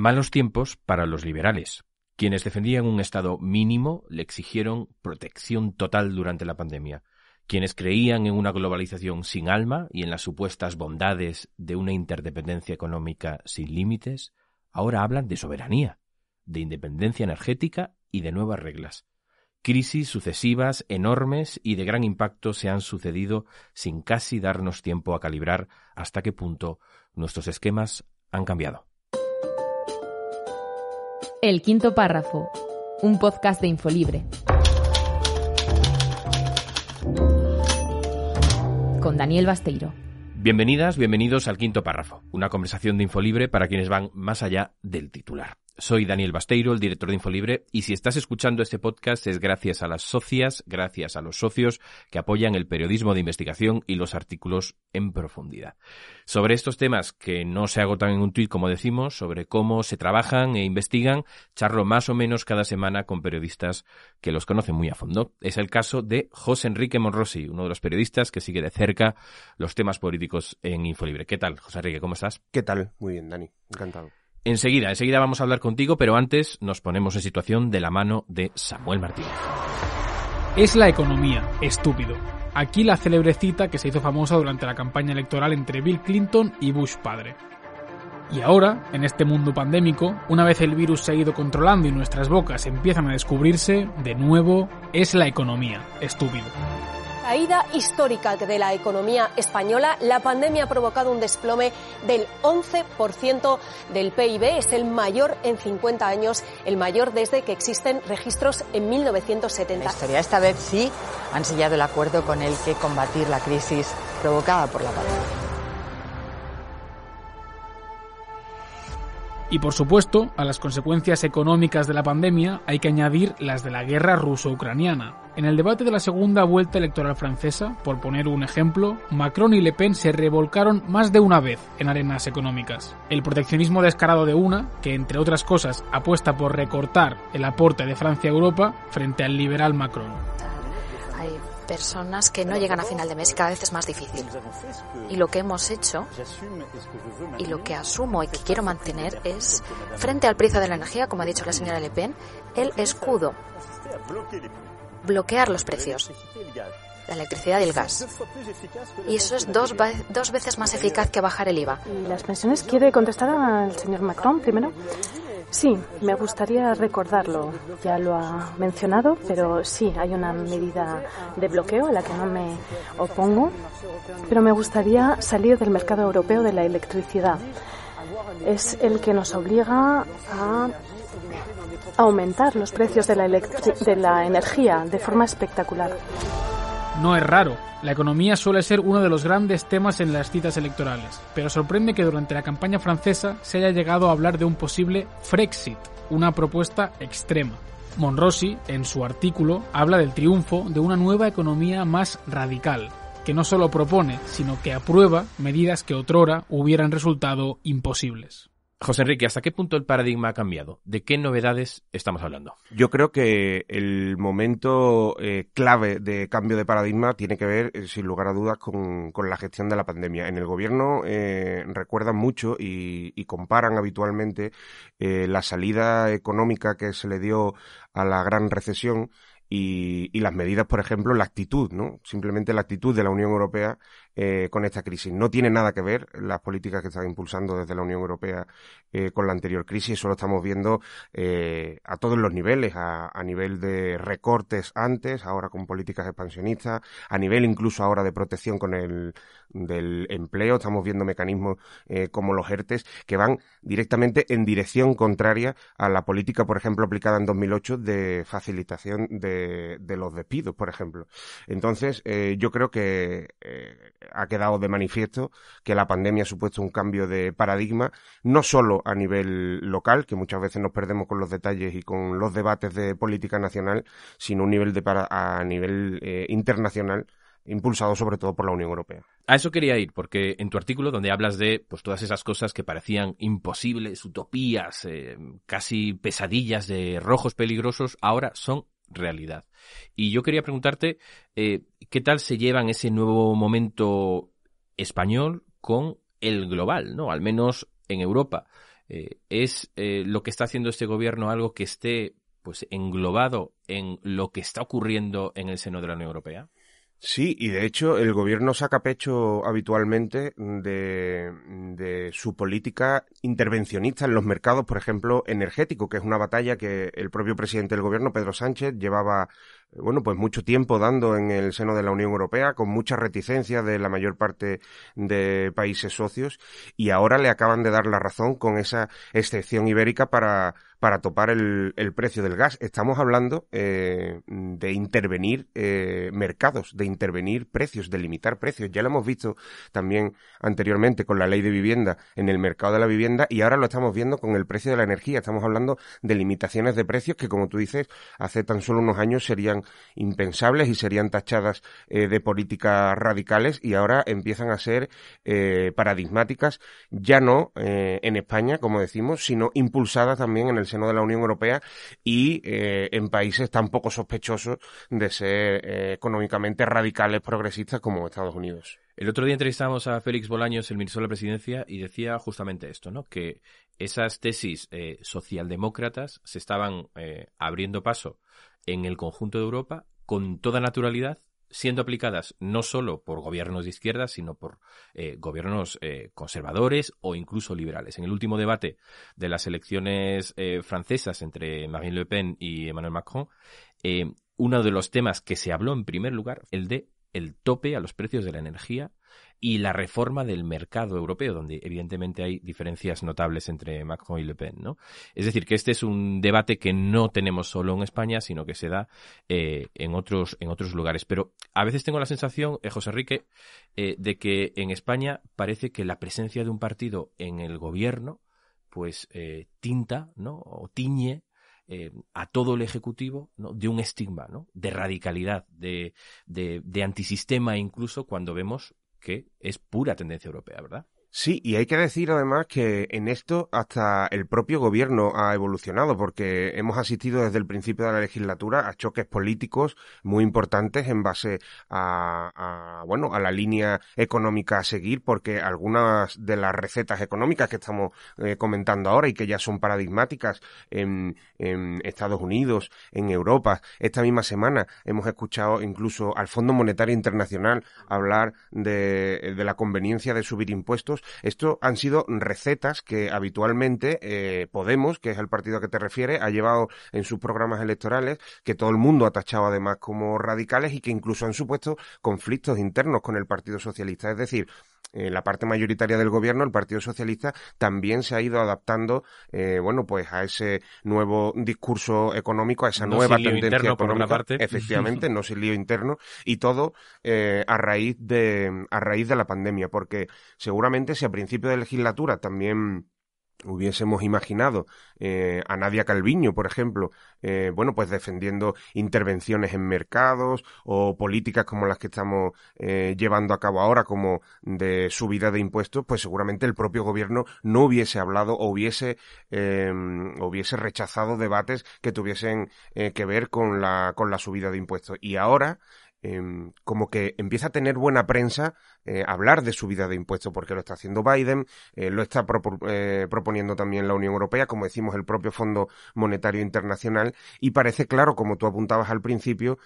Malos tiempos para los liberales, quienes defendían un Estado mínimo le exigieron protección total durante la pandemia. Quienes creían en una globalización sin alma y en las supuestas bondades de una interdependencia económica sin límites, ahora hablan de soberanía, de independencia energética y de nuevas reglas. Crisis sucesivas, enormes y de gran impacto se han sucedido sin casi darnos tiempo a calibrar hasta qué punto nuestros esquemas han cambiado. El Quinto Párrafo, un podcast de Infolibre. Con Daniel Basteiro. Bienvenidas, bienvenidos al Quinto Párrafo, una conversación de Infolibre para quienes van más allá del titular. Soy Daniel Basteiro, el director de Infolibre, y si estás escuchando este podcast es gracias a las socias, gracias a los socios que apoyan el periodismo de investigación y los artículos en profundidad. Sobre estos temas que no se agotan en un tuit, como decimos, sobre cómo se trabajan e investigan, charlo más o menos cada semana con periodistas que los conocen muy a fondo. Es el caso de José Enrique Monrosi, uno de los periodistas que sigue de cerca los temas políticos en Infolibre. ¿Qué tal, José Enrique? ¿Cómo estás? ¿Qué tal? Muy bien, Dani. Encantado. Enseguida, enseguida vamos a hablar contigo, pero antes nos ponemos en situación de la mano de Samuel Martínez. Es la economía, estúpido. Aquí la célebre cita que se hizo famosa durante la campaña electoral entre Bill Clinton y Bush padre. Y ahora, en este mundo pandémico, una vez el virus se ha ido controlando y nuestras bocas empiezan a descubrirse, de nuevo, es la economía, estúpido. Caída histórica de la economía española, la pandemia ha provocado un desplome del 11% del PIB. Es el mayor en 50 años, el mayor desde que existen registros en 1970. La historia esta vez sí han sellado el acuerdo con el que combatir la crisis provocada por la pandemia. Y por supuesto, a las consecuencias económicas de la pandemia hay que añadir las de la guerra ruso-ucraniana. En el debate de la segunda vuelta electoral francesa, por poner un ejemplo, Macron y Le Pen se revolcaron más de una vez en arenas económicas. El proteccionismo descarado de una, que entre otras cosas apuesta por recortar el aporte de Francia a Europa frente al liberal Macron personas que no llegan a final de mes y cada vez es más difícil. Y lo que hemos hecho y lo que asumo y que quiero mantener es, frente al precio de la energía, como ha dicho la señora Le Pen, el escudo, bloquear los precios la electricidad y el gas. Y eso es dos, veces más eficaz que bajar el IVA. las pensiones quiere contestar al señor Macron primero? Sí, me gustaría recordarlo. Ya lo ha mencionado, pero sí, hay una medida de bloqueo a la que no me opongo. Pero me gustaría salir del mercado europeo de la electricidad. Es el que nos obliga a aumentar los precios de la, de la energía de forma espectacular. No es raro, la economía suele ser uno de los grandes temas en las citas electorales, pero sorprende que durante la campaña francesa se haya llegado a hablar de un posible Frexit, una propuesta extrema. Monrosi, en su artículo, habla del triunfo de una nueva economía más radical, que no solo propone, sino que aprueba medidas que otrora hubieran resultado imposibles. José Enrique, ¿hasta qué punto el paradigma ha cambiado? ¿De qué novedades estamos hablando? Yo creo que el momento eh, clave de cambio de paradigma tiene que ver, eh, sin lugar a dudas, con, la gestión de la pandemia. En el gobierno eh, recuerdan mucho y, y comparan habitualmente la salida económica que se le dio a la gran recesión y, y, las medidas, por ejemplo, la actitud, ¿no? Simplemente la actitud de la Unión Europea eh, con esta crisis. No tiene nada que ver las políticas que están impulsando desde la Unión Europea eh, con la anterior crisis. Eso lo estamos viendo eh, a todos los niveles, a, a, nivel de recortes antes, ahora con políticas expansionistas, a nivel incluso ahora de protección con el del empleo. Estamos viendo mecanismos eh, como los ERTES que van directamente en dirección contraria a la política, por ejemplo, aplicada en 2008 de facilitación de, de los despidos, por ejemplo. Entonces, eh, yo creo que ha quedado de manifiesto que la pandemia ha supuesto un cambio de paradigma, no solo a nivel local, que muchas veces nos perdemos con los detalles y con los debates de política nacional, sino un nivel a nivel eh, internacional impulsado sobre todo por la Unión Europea. A eso quería ir, porque en tu artículo donde hablas de pues, todas esas cosas que parecían imposibles, utopías, eh, casi pesadillas de rojos peligrosos, ahora son realidad. Y yo quería preguntarte, eh, ¿qué tal se en ese nuevo momento español con el global, ¿no? Al menos en Europa. Eh, ¿Es eh, lo que está haciendo este gobierno algo que esté pues englobado en lo que está ocurriendo en el seno de la Unión Europea? Sí, y de hecho el gobierno saca pecho habitualmente de, de, su política intervencionista en los mercados, por ejemplo, energético, que es una batalla que el propio presidente del gobierno, Pedro Sánchez, llevaba bueno, pues mucho tiempo dando en el seno de la Unión Europea, con mucha reticencia de la mayor parte de países socios, y ahora le acaban de dar la razón con esa excepción ibérica para, para topar el, precio del gas. Estamos hablando eh, de intervenir eh, mercados, de intervenir precios, de limitar precios. Ya lo hemos visto también anteriormente con la ley de vivienda en el mercado de la vivienda y ahora lo estamos viendo con el precio de la energía. Estamos hablando de limitaciones de precios que, como tú dices, hace tan solo unos años serían impensables y serían tachadas eh, de políticas radicales y ahora empiezan a ser eh, paradigmáticas, ya no eh, en España, como decimos, sino impulsadas también en el seno de la Unión Europea y en países tan poco sospechosos de ser económicamente radicales progresistas como Estados Unidos. El otro día entrevistamos a Félix Bolaños, el ministro de la Presidencia, y decía justamente esto, ¿no? Que esas tesis eh, socialdemócratas se estaban eh, abriendo paso en el conjunto de Europa con toda naturalidad siendo aplicadas no solo por gobiernos de izquierda, sino por eh, gobiernos conservadores o incluso liberales. En el último debate de las elecciones francesas entre Marine Le Pen y Emmanuel Macron, uno de los temas que se habló en primer lugar, el de el tope a los precios de la energía y la reforma del mercado europeo, donde evidentemente hay diferencias notables entre Macron y Le Pen, ¿no? Es decir, que este es un debate que no tenemos solo en España, sino que se da eh, en, otros, en otros lugares. Pero a veces tengo la sensación, eh, José Enrique, eh, de que en España parece que la presencia de un partido en el gobierno pues tinta, ¿no? O tiñe eh, a todo el Ejecutivo de un estigma, de radicalidad, de, de antisistema incluso cuando vemos que es pura tendencia europea, ¿verdad? Sí, y hay que decir además que en esto hasta el propio gobierno ha evolucionado, porque hemos asistido desde el principio de la legislatura a choques políticos muy importantes en base a, bueno, a la línea económica a seguir, porque algunas de las recetas económicas que estamos eh, comentando ahora y que ya son paradigmáticas en, Estados Unidos, en Europa, esta misma semana hemos escuchado incluso al Fondo Monetario Internacional hablar de la conveniencia de subir impuestos esto han sido recetas que habitualmente eh, Podemos, que es el partido a que te refieres, ha llevado en sus programas electorales, que todo el mundo ha tachado además como radicales y que incluso han supuesto conflictos internos con el Partido Socialista. Es decir, eh, la parte mayoritaria del gobierno, el Partido Socialista, también se ha ido adaptando, eh, bueno, pues a ese nuevo discurso económico, a esa nueva tendencia interno, económica, parte. efectivamente, no sin lío interno, y todo eh, a raíz de a raíz de la pandemia, porque seguramente si a principio de legislatura también hubiésemos imaginado eh, a Nadia Calviño, por ejemplo, eh, bueno, pues defendiendo intervenciones en mercados o políticas como las que estamos eh, llevando a cabo ahora, como de subida de impuestos, pues seguramente el propio gobierno no hubiese hablado o hubiese, hubiese rechazado debates que tuviesen que ver con la, con la subida de impuestos. Y ahora, Em, como que empieza a tener buena prensa eh, hablar de subida de impuestos, porque lo está haciendo Biden, eh, lo está eh, proponiendo también la Unión Europea, como decimos el propio Fondo Monetario Internacional, y parece claro, como tú apuntabas al principio,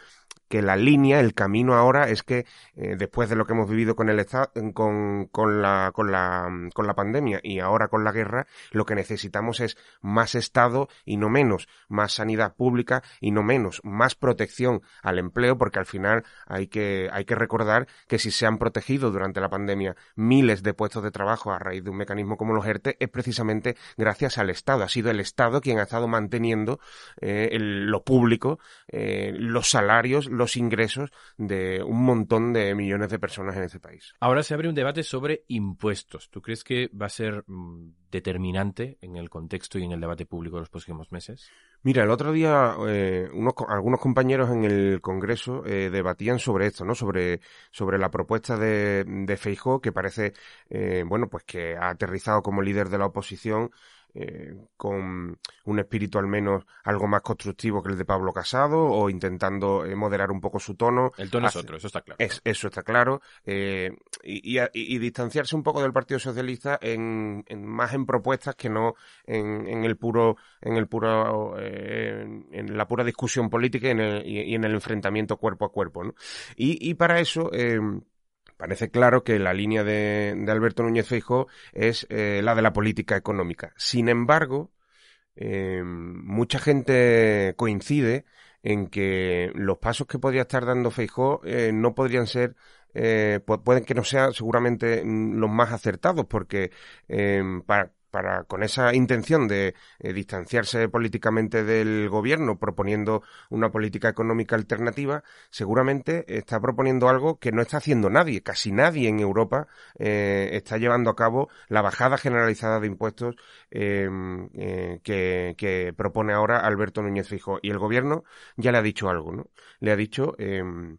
que la línea, el camino ahora es que eh, después de lo que hemos vivido con el eh, con, con, la, con, la, mm, con la pandemia y ahora con la guerra, lo que necesitamos es más Estado y no menos, más sanidad pública y no menos, más protección al empleo, porque al final hay que, hay que recordar que si se han protegido durante la pandemia miles de puestos de trabajo a raíz de un mecanismo como los ERTE, es precisamente gracias al Estado. Ha sido el Estado quien ha estado manteniendo eh, lo público, los salarios, los ingresos de un montón de millones de personas en este país. Ahora se abre un debate sobre impuestos. ¿Tú crees que va a ser mm, determinante en el contexto y en el debate público de los próximos meses? Mira, el otro día eh, algunos compañeros en el Congreso eh, debatían sobre esto, ¿no? Sobre, sobre la propuesta de, de que parece, eh, bueno, pues que ha aterrizado como líder de la oposición eh, con un espíritu al menos algo más constructivo que el de Pablo Casado o intentando eh, moderar un poco su tono. El tono es otro, eso está claro. eso está claro. Eh, y, distanciarse un poco del Partido Socialista en, más en propuestas que no en, el puro, en el puro, en la pura discusión política y en el, en el enfrentamiento cuerpo a cuerpo. ¿no? Y, para eso Parece claro que la línea de, de Alberto Núñez Feijó es eh, la de la política económica. Sin embargo, eh, mucha gente coincide en que los pasos que podría estar dando Feijó eh, no podrían ser pueden que no sean seguramente mm, los más acertados, porque para, para, con esa intención de eh, distanciarse políticamente del gobierno proponiendo una política económica alternativa, seguramente está proponiendo algo que no está haciendo nadie, casi nadie en Europa eh, está llevando a cabo la bajada generalizada de impuestos em, eh, que, que, propone ahora Alberto Núñez Fijo. Y el gobierno ya le ha dicho algo, ¿no? Le ha dicho em,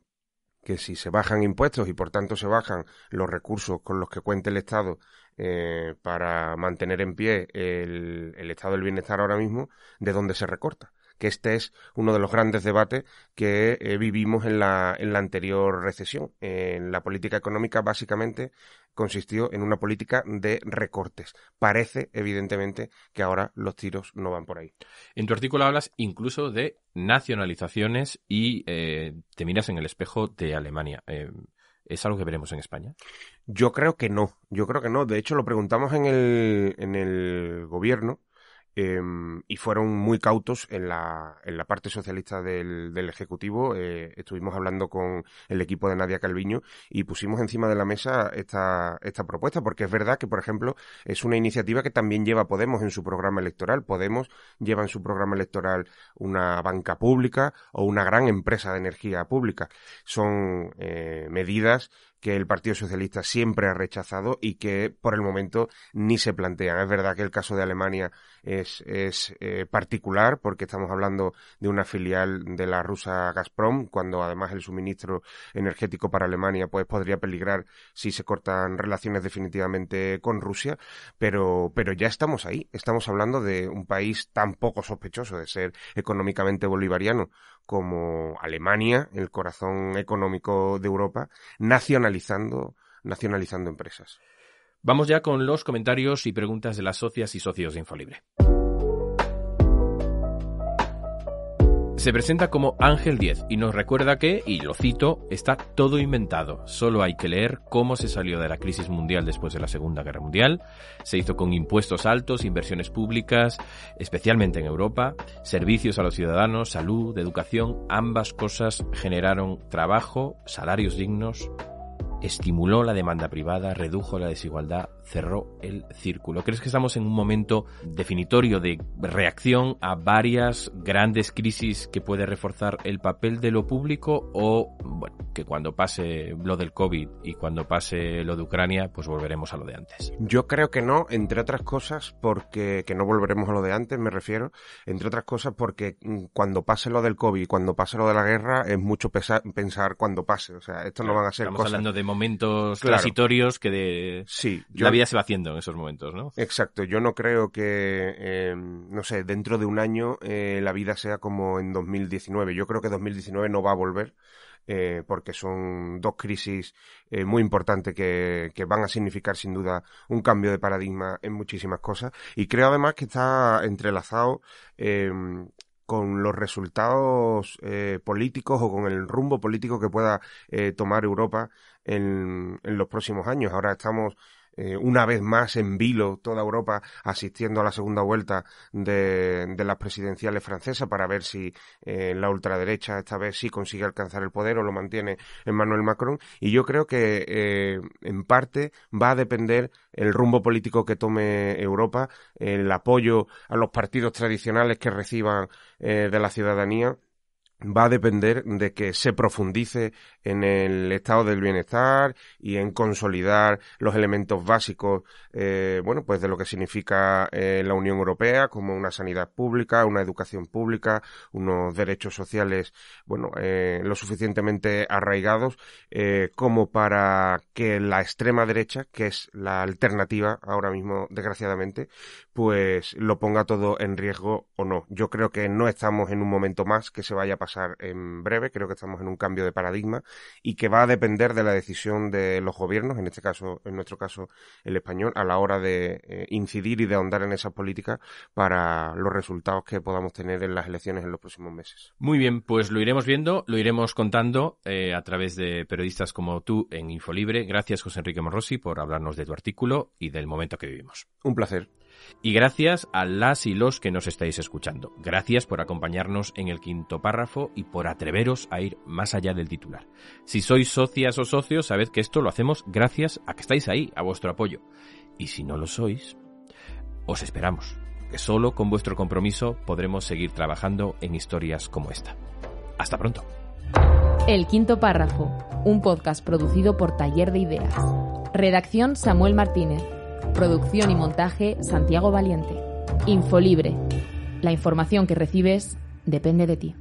que si se bajan impuestos y por tanto se bajan los recursos con los que cuenta el Estado eh, para mantener en pie el, estado del bienestar ahora mismo, de dónde se recorta que este es uno de los grandes debates que eh, vivimos en la, en la anterior recesión. En la política económica, básicamente, consistió en una política de recortes. Parece, evidentemente, que ahora los tiros no van por ahí. En tu artículo hablas incluso de nacionalizaciones y eh, te miras en el espejo de Alemania. Eh, ¿Es algo que veremos en España? Yo creo que no, yo creo que no. De hecho, lo preguntamos en el, en el gobierno Em, y fueron muy cautos en la, en la parte socialista del, del Ejecutivo. Eh, estuvimos hablando con el equipo de Nadia Calviño y pusimos encima de la mesa esta, esta propuesta, porque es verdad que, por ejemplo, es una iniciativa que también lleva Podemos en su programa electoral. Podemos lleva en su programa electoral una banca pública o una gran empresa de energía pública. Son eh, medidas que el Partido Socialista siempre ha rechazado y que por el momento ni se plantean. Es verdad que el caso de Alemania es, eh, particular porque estamos hablando de una filial de la rusa Gazprom, cuando además el suministro energético para Alemania pues podría peligrar si se cortan relaciones definitivamente con Rusia, pero, pero ya estamos ahí. Estamos hablando de un país tan poco sospechoso de ser económicamente bolivariano como Alemania, el corazón económico de Europa, nacionalizando, nacionalizando empresas. Vamos ya con los comentarios y preguntas de las socias y socios de Infolibre. Se presenta como Ángel 10 y nos recuerda que, y lo cito, está todo inventado, solo hay que leer cómo se salió de la crisis mundial después de la Segunda Guerra Mundial, se hizo con impuestos altos, inversiones públicas, especialmente en Europa, servicios a los ciudadanos, salud, educación, ambas cosas generaron trabajo, salarios dignos, estimuló la demanda privada, redujo la desigualdad, cerró el círculo. ¿Crees que estamos en un momento definitorio de reacción a varias grandes crisis que puede reforzar el papel de lo público o que cuando pase lo del COVID y cuando pase lo de Ucrania, pues volveremos a lo de antes? Yo creo que no, entre otras cosas porque que no volveremos a lo de antes, me refiero, entre otras cosas porque mm, cuando pase lo del COVID, y cuando pase lo de la guerra, es mucho pensar cuando pase, o sea, esto no van a ser hablando de momentos transitorios que de la vida se va haciendo en esos momentos, ¿no? Exacto, yo no creo que, em, no sé, dentro de un año eh, la vida sea como en 2019. Yo creo que 2019 no va a volver. Eh, porque son dos crisis eh, muy importantes que, van a significar sin duda un cambio de paradigma en muchísimas cosas. Y creo además que está entrelazado em, con los resultados eh, políticos o con el rumbo político que pueda eh, tomar Europa en, en los próximos años. Ahora estamos eh, una vez más en vilo toda Europa asistiendo a la segunda vuelta de, las presidenciales francesas para ver si eh, la ultraderecha esta vez sí consigue alcanzar el poder o lo mantiene Emmanuel Macron. Y yo creo que eh, en parte va a depender el rumbo político que tome Europa, el apoyo a los partidos tradicionales que reciban de la ciudadanía va a depender de que se profundice en el estado del bienestar y en consolidar los elementos básicos, eh, bueno, pues de lo que significa eh, la Unión Europea, como una sanidad pública, una educación pública, unos derechos sociales, bueno, eh, lo suficientemente arraigados como para que la extrema derecha, que es la alternativa ahora mismo, desgraciadamente, pues lo ponga todo en riesgo o no. Yo creo que no estamos en un momento más que se vaya a pasar en breve. Creo que estamos en un cambio de paradigma y que va a depender de la decisión de los gobiernos, en este caso, en nuestro caso, el español, a la hora de eh, incidir y de ahondar en esa política para los resultados que podamos tener en las elecciones en los próximos meses. Muy bien, pues lo iremos viendo, lo iremos contando eh, a través de periodistas como tú en Infolibre. Gracias, José Enrique Morrosi, por hablarnos de tu artículo y del momento que vivimos. Un placer. Y gracias a las y los que nos estáis escuchando. Gracias por acompañarnos en el quinto párrafo y por atreveros a ir más allá del titular. Si sois socias o socios, sabed que esto lo hacemos gracias a que estáis ahí, a vuestro apoyo. Y si no lo sois, os esperamos, que solo con vuestro compromiso podremos seguir trabajando en historias como esta. Hasta pronto. El quinto párrafo, un podcast producido por Taller de Ideas. Redacción Samuel Martínez. Producción y montaje Santiago Valiente. Infolibre. La información que recibes depende de ti.